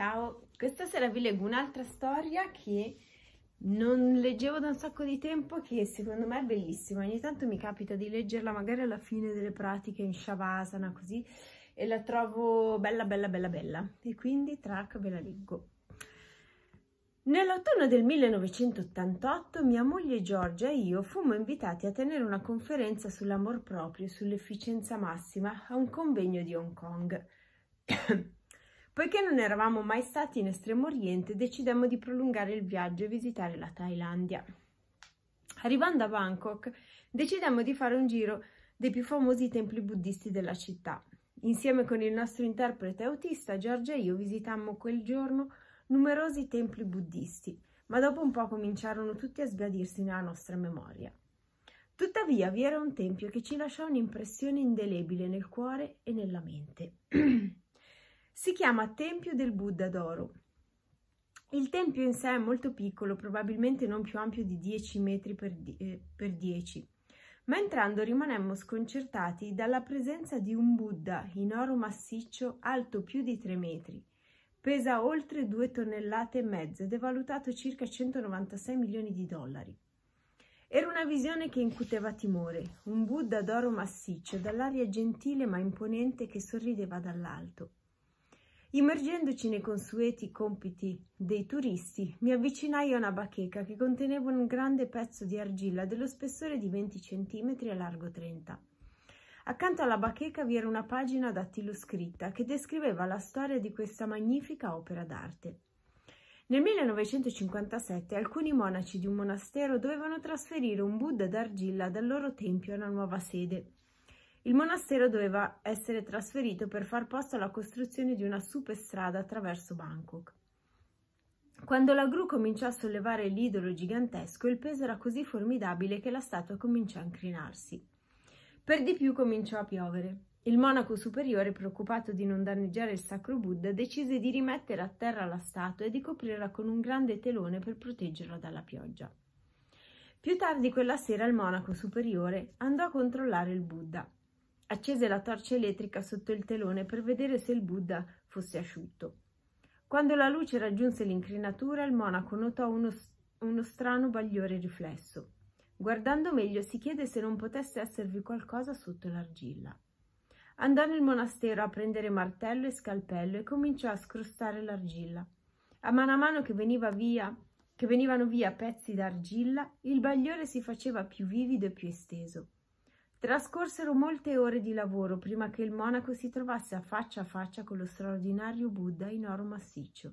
Ciao, questa sera vi leggo un'altra storia che non leggevo da un sacco di tempo che secondo me è bellissima. Ogni tanto mi capita di leggerla magari alla fine delle pratiche in Shavasana così e la trovo bella bella bella bella e quindi track ve la leggo. Nell'autunno del 1988 mia moglie Giorgia e io fummo invitati a tenere una conferenza sull'amor proprio e sull'efficienza massima a un convegno di Hong Kong. Poiché non eravamo mai stati in Estremo Oriente, decidemmo di prolungare il viaggio e visitare la Thailandia. Arrivando a Bangkok, decidemmo di fare un giro dei più famosi templi buddisti della città. Insieme con il nostro interprete autista, Giorgio e io visitammo quel giorno numerosi templi buddisti, ma dopo un po' cominciarono tutti a sbiadirsi nella nostra memoria. Tuttavia vi era un tempio che ci lasciò un'impressione indelebile nel cuore e nella mente. Si chiama Tempio del Buddha d'oro. Il tempio in sé è molto piccolo, probabilmente non più ampio di 10 metri per, eh, per 10, ma entrando rimanemmo sconcertati dalla presenza di un Buddha in oro massiccio alto più di 3 metri, pesa oltre 2 tonnellate e mezzo ed è valutato circa 196 milioni di dollari. Era una visione che incuteva timore, un Buddha d'oro massiccio, dall'aria gentile ma imponente che sorrideva dall'alto. Immergendoci nei consueti compiti dei turisti, mi avvicinai a una bacheca che conteneva un grande pezzo di argilla dello spessore di 20 cm e largo 30. Accanto alla bacheca vi era una pagina dattiloscritta che descriveva la storia di questa magnifica opera d'arte. Nel 1957 alcuni monaci di un monastero dovevano trasferire un Buddha d'argilla dal loro tempio a una nuova sede il monastero doveva essere trasferito per far posto alla costruzione di una superstrada attraverso Bangkok. Quando la gru cominciò a sollevare l'idolo gigantesco, il peso era così formidabile che la statua cominciò a incrinarsi. Per di più cominciò a piovere. Il monaco superiore, preoccupato di non danneggiare il sacro Buddha, decise di rimettere a terra la statua e di coprirla con un grande telone per proteggerla dalla pioggia. Più tardi quella sera il monaco superiore andò a controllare il Buddha accese la torcia elettrica sotto il telone per vedere se il Buddha fosse asciutto. Quando la luce raggiunse l'incrinatura, il monaco notò uno, uno strano bagliore riflesso. Guardando meglio si chiede se non potesse esservi qualcosa sotto l'argilla. Andò nel monastero a prendere martello e scalpello e cominciò a scrostare l'argilla. A mano a mano che, veniva via, che venivano via pezzi d'argilla, il bagliore si faceva più vivido e più esteso. Trascorsero molte ore di lavoro prima che il monaco si trovasse a faccia a faccia con lo straordinario Buddha in oro massiccio.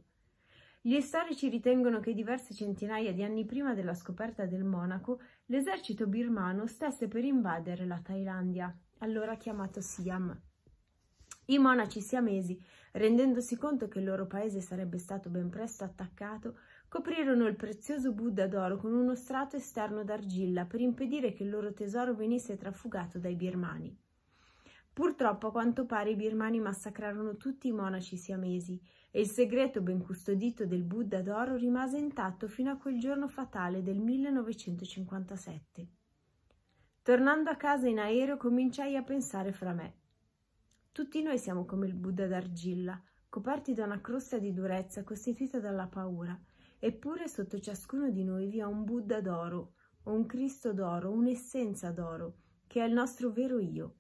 Gli storici ritengono che diverse centinaia di anni prima della scoperta del monaco, l'esercito birmano stesse per invadere la Thailandia, allora chiamato Siam. I monaci siamesi, rendendosi conto che il loro paese sarebbe stato ben presto attaccato, Coprirono il prezioso Buddha d'oro con uno strato esterno d'argilla per impedire che il loro tesoro venisse trafugato dai birmani. Purtroppo a quanto pare i birmani massacrarono tutti i monaci siamesi e il segreto ben custodito del Buddha d'oro rimase intatto fino a quel giorno fatale del 1957. Tornando a casa in aereo cominciai a pensare fra me. Tutti noi siamo come il Buddha d'argilla, coperti da una crosta di durezza costituita dalla paura, Eppure sotto ciascuno di noi vi è un Buddha d'oro, o un Cristo d'oro, un'essenza d'oro, che è il nostro vero io.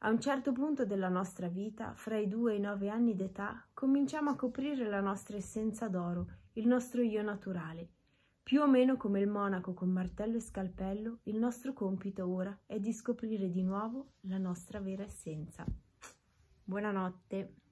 A un certo punto della nostra vita, fra i due e i nove anni d'età, cominciamo a coprire la nostra essenza d'oro, il nostro io naturale. Più o meno come il monaco con martello e scalpello, il nostro compito ora è di scoprire di nuovo la nostra vera essenza. Buonanotte.